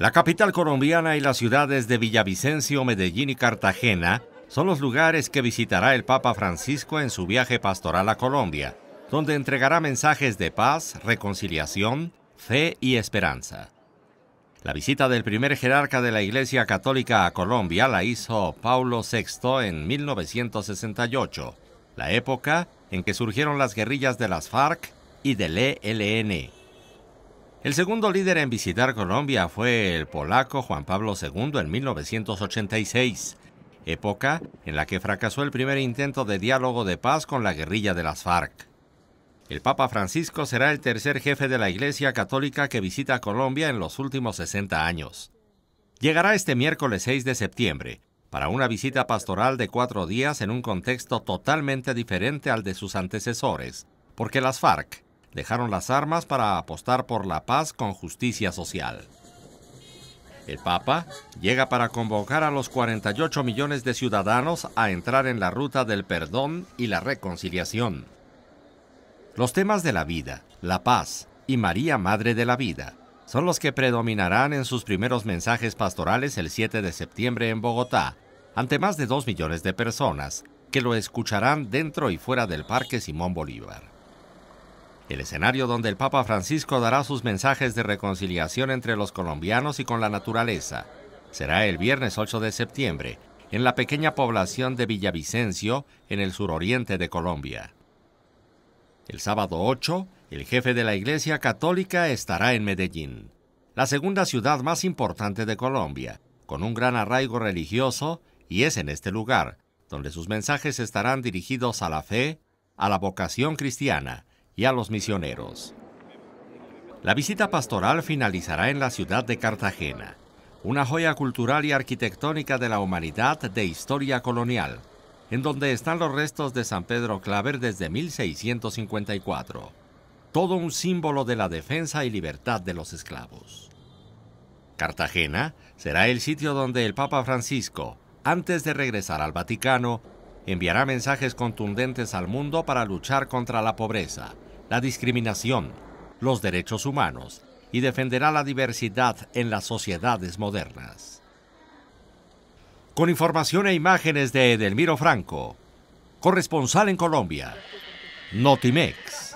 La capital colombiana y las ciudades de Villavicencio, Medellín y Cartagena son los lugares que visitará el Papa Francisco en su viaje pastoral a Colombia, donde entregará mensajes de paz, reconciliación, fe y esperanza. La visita del primer jerarca de la Iglesia Católica a Colombia la hizo Paulo VI en 1968, la época en que surgieron las guerrillas de las FARC y del ELN. El segundo líder en visitar Colombia fue el polaco Juan Pablo II en 1986, época en la que fracasó el primer intento de diálogo de paz con la guerrilla de las FARC. El Papa Francisco será el tercer jefe de la Iglesia Católica que visita Colombia en los últimos 60 años. Llegará este miércoles 6 de septiembre para una visita pastoral de cuatro días en un contexto totalmente diferente al de sus antecesores, porque las FARC dejaron las armas para apostar por la paz con justicia social. El Papa llega para convocar a los 48 millones de ciudadanos a entrar en la ruta del perdón y la reconciliación. Los temas de la vida, la paz y María Madre de la Vida son los que predominarán en sus primeros mensajes pastorales el 7 de septiembre en Bogotá, ante más de 2 millones de personas que lo escucharán dentro y fuera del Parque Simón Bolívar el escenario donde el Papa Francisco dará sus mensajes de reconciliación entre los colombianos y con la naturaleza. Será el viernes 8 de septiembre, en la pequeña población de Villavicencio, en el suroriente de Colombia. El sábado 8, el jefe de la Iglesia Católica estará en Medellín, la segunda ciudad más importante de Colombia, con un gran arraigo religioso, y es en este lugar, donde sus mensajes estarán dirigidos a la fe, a la vocación cristiana, y a los misioneros. La visita pastoral finalizará en la ciudad de Cartagena, una joya cultural y arquitectónica de la humanidad de historia colonial, en donde están los restos de San Pedro Claver desde 1654, todo un símbolo de la defensa y libertad de los esclavos. Cartagena será el sitio donde el Papa Francisco, antes de regresar al Vaticano, enviará mensajes contundentes al mundo para luchar contra la pobreza, la discriminación, los derechos humanos y defenderá la diversidad en las sociedades modernas. Con información e imágenes de Edelmiro Franco, corresponsal en Colombia, Notimex.